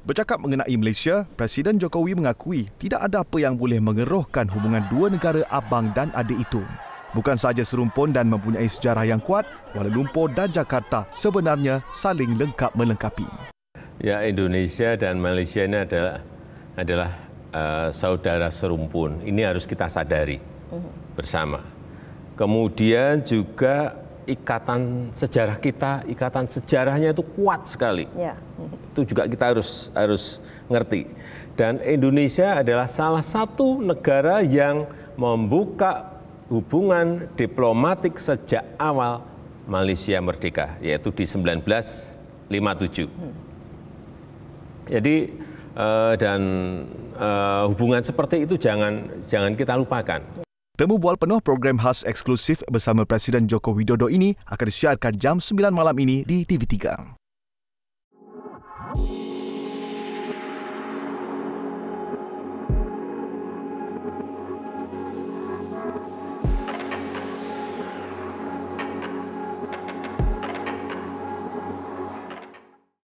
Bercakap mengenai Malaysia, Presiden Jokowi mengakui tidak ada apa yang boleh mengeruhkan hubungan dua negara abang dan adik itu. Bukan sahaja serumpun dan mempunyai sejarah yang kuat, Kuala Lumpur dan Jakarta sebenarnya saling lengkap melengkapi. Ya, Indonesia dan Malaysia ini adalah adalah uh, saudara serumpun. Ini harus kita sadari mhm. bersama. Kemudian juga ikatan sejarah kita, ikatan sejarahnya itu kuat sekali. Ya. Itu juga kita harus harus ngerti. Dan Indonesia adalah salah satu negara yang membuka hubungan diplomatik sejak awal Malaysia merdeka, yaitu di 1957. Hmm. Jadi eh, dan eh, hubungan seperti itu jangan jangan kita lupakan. Temu bual penuh program khas eksklusif bersama Presiden Joko Widodo ini akan disiarkan jam 9 malam ini di TV3.